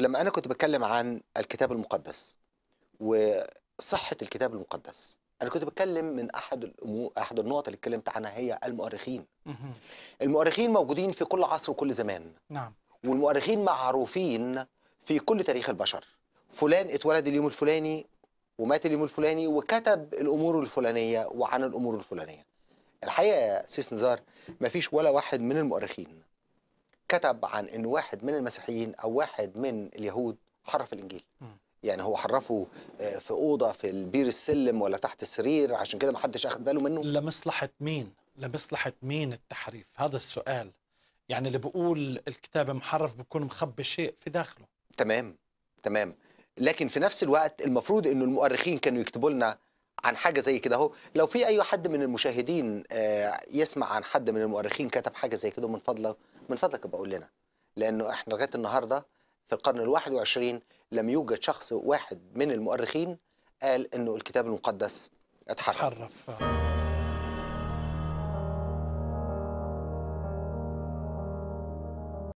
لما أنا كنت بتكلم عن الكتاب المقدس وصحة الكتاب المقدس أنا كنت بتكلم من أحد الأمور أحد النقط اللي اتكلمت عنها هي المؤرخين المؤرخين موجودين في كل عصر وكل زمان نعم والمؤرخين معروفين في كل تاريخ البشر فلان اتولد اليوم الفلاني ومات اليوم الفلاني وكتب الأمور الفلانية وعن الأمور الفلانية الحقيقة يا سيس نزار مفيش ولا واحد من المؤرخين كتب عن ان واحد من المسيحيين او واحد من اليهود حرف الانجيل يعني هو حرفه آه، في اوضه في البير السلم ولا تحت السرير عشان كده ما حدش اخد باله منه لمصلحه مين لمصلحه مين التحريف هذا السؤال يعني اللي بيقول الكتاب محرف بيكون مخبي شيء في داخله تمام تمام لكن في نفس الوقت المفروض انه المؤرخين كانوا يكتبوا لنا عن حاجه زي كده اهو لو في اي حد من المشاهدين آه، يسمع عن حد من المؤرخين كتب حاجه زي كده من فضلك من فضلك بقول لنا لانه احنا لغايه النهارده في القرن ال21 لم يوجد شخص واحد من المؤرخين قال انه الكتاب المقدس اتحرف, اتحرف.